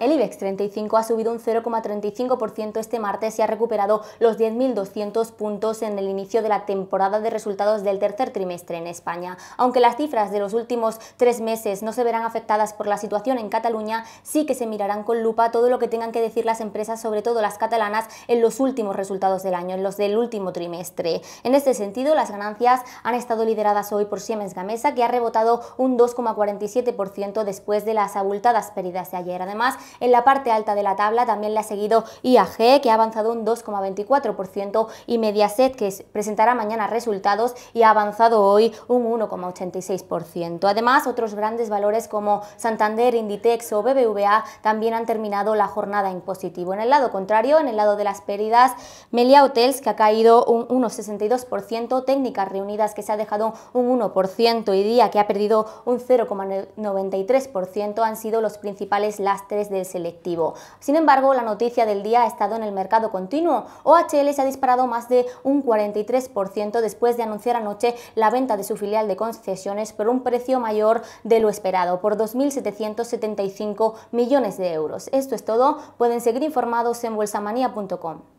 El IBEX 35 ha subido un 0,35% este martes y ha recuperado los 10.200 puntos en el inicio de la temporada de resultados del tercer trimestre en España. Aunque las cifras de los últimos tres meses no se verán afectadas por la situación en Cataluña, sí que se mirarán con lupa todo lo que tengan que decir las empresas, sobre todo las catalanas, en los últimos resultados del año, en los del último trimestre. En este sentido, las ganancias han estado lideradas hoy por Siemens Gamesa, que ha rebotado un 2,47% después de las abultadas pérdidas de ayer. Además, en la parte alta de la tabla también le ha seguido IAG, que ha avanzado un 2,24%, y Mediaset, que presentará mañana resultados y ha avanzado hoy un 1,86%. Además, otros grandes valores como Santander, Inditex o BBVA también han terminado la jornada en positivo. En el lado contrario, en el lado de las pérdidas, Melia Hotels, que ha caído un 1,62%, Técnicas Reunidas, que se ha dejado un 1%, y Día, que ha perdido un 0,93%, han sido los principales lastres de selectivo. Sin embargo, la noticia del día ha estado en el mercado continuo. OHL se ha disparado más de un 43% después de anunciar anoche la venta de su filial de concesiones por un precio mayor de lo esperado, por 2.775 millones de euros. Esto es todo. Pueden seguir informados en bolsamanía.com.